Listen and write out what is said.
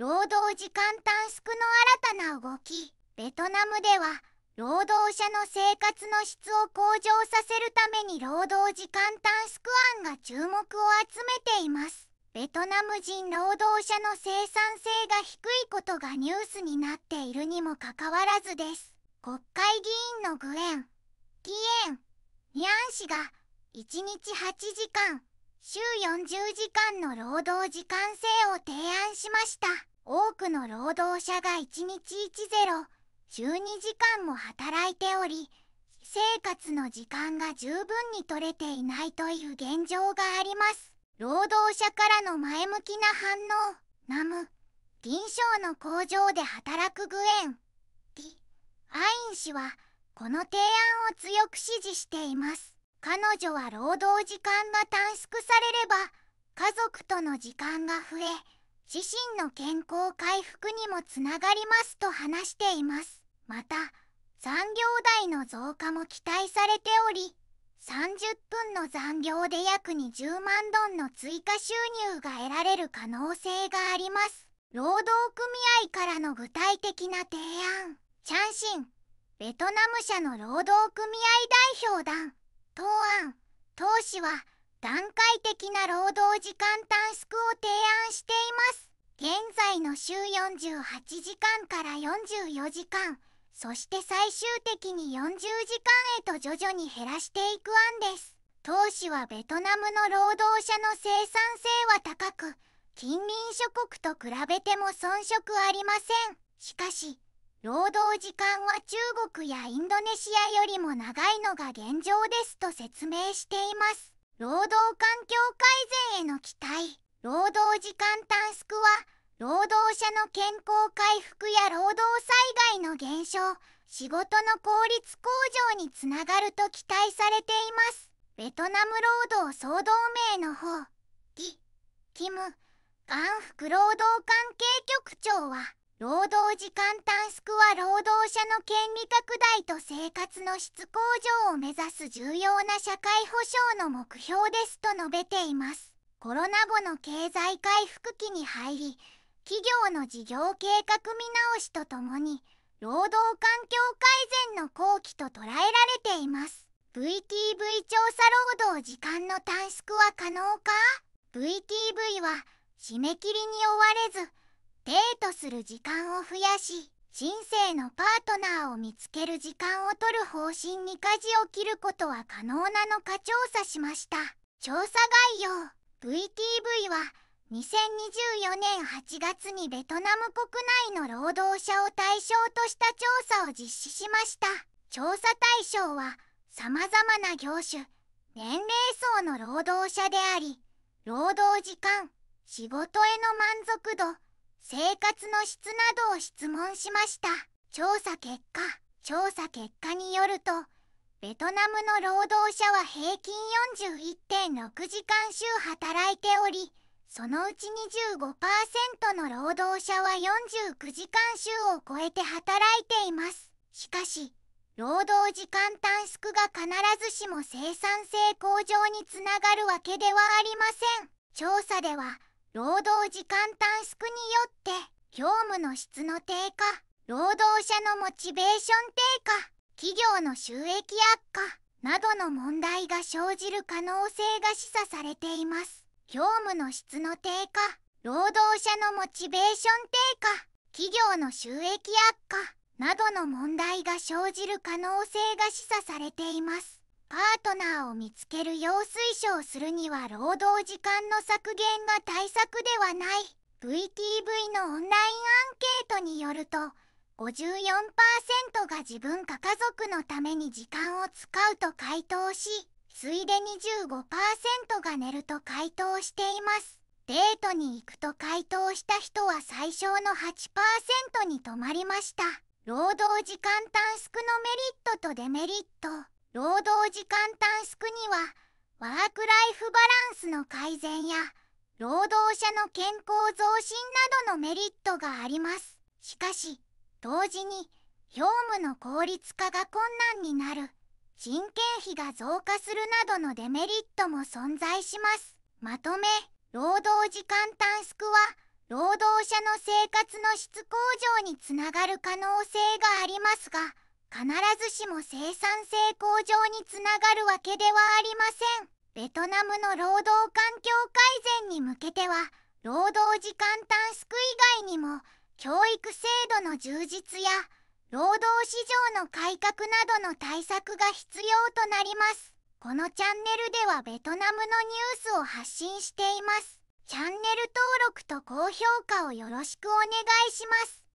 労働時間短縮の新たな動きベトナムでは労働者の生活の質を向上させるために労働時間短縮案が注目を集めていますベトナム人労働者の生産性が低いことがニュースになっているにもかかわらずです国会議員のグエン・ギエン・ニャン氏が1日8時間週40時間の労働時間制を提案しました。多くの労働者が1日1012時間も働いており生活の時間が十分に取れていないという現状があります労働者からの前向きな反応ナム銀賞の工場で働くグエンディアイン氏はこの提案を強く支持しています彼女は労働時間が短縮されれば家族との時間が増え自身の健康回復にもつながりますと話していますまた残業代の増加も期待されており30分の残業で約20万ドンの追加収入が得られる可能性があります労働組合からの具体的な提案チャンシンベトナム社の労働組合代表団東案当氏は段階的な労働時間短縮を提案しています現在の週48時間から44時間そして最終的に40時間へと徐々に減らしていく案です当市はベトナムの労働者の生産性は高く近隣諸国と比べても遜色ありませんしかし労働時間は中国やインドネシアよりも長いのが現状ですと説明しています労働環境改善への期待労働時間短縮は労働者の健康回復や労働災害の減少仕事の効率向上につながると期待されていますベトナム労働総同盟の方ギ・キム・ガン副労働関係局長は労働時間短縮は労働者の権利拡大と生活の質向上を目指す重要な社会保障の目標ですと述べていますコロナ後の経済回復期に入り企業の事業計画見直しとともに労働環境改善の後期と捉えられています VTV 調査労働時間の短縮は可能か VTV は締め切りに追われずデートする時間を増やし人生のパートナーを見つける時間を取る方針に舵を切ることは可能なのか調査しました調査概要 VTV は2024年8月にベトナム国内の労働者を対象とした調査を実施しました調査対象はさまざまな業種年齢層の労働者であり労働時間仕事への満足度生活の質などを質問しました調査結果調査結果によるとベトナムの労働者は平均41.6時間週働いておりそのうち25%の労働者は49時間週を超えて働いていますしかし労働時間短縮が必ずしも生産性向上につながるわけではありません調査では労働時間短縮によって業務の質の低下労働者のモチベーション低下企業の収益悪化などの問題が生じる可能性が示唆されています業務の質の低下労働者のモチベーション低下企業の収益悪化などの問題が生じる可能性が示唆されていますパートナーを見つける用水推奨するには労働時間の削減が対策ではない VTV のオンラインアンケートによると54%が自分か家族のために時間を使うと回答しついで25%が寝ると回答していますデートに行くと回答した人は最小の8%に止まりました労働時間短縮のメリットとデメリット労働時間短縮にはワーク・ライフ・バランスの改善や労働者の健康増進などのメリットがありますしかし同時に業務の効率化が困難になる人件費が増加するなどのデメリットも存在しますまとめ労働時間短縮は労働者の生活の質向上につながる可能性がありますが必ずしも生産性向上につながるわけではありませんベトナムの労働環境改善に向けては労働時間短縮教育制度の充実や労働市場の改革などの対策が必要となりますこのチャンネルではベトナムのニュースを発信していますチャンネル登録と高評価をよろしくお願いします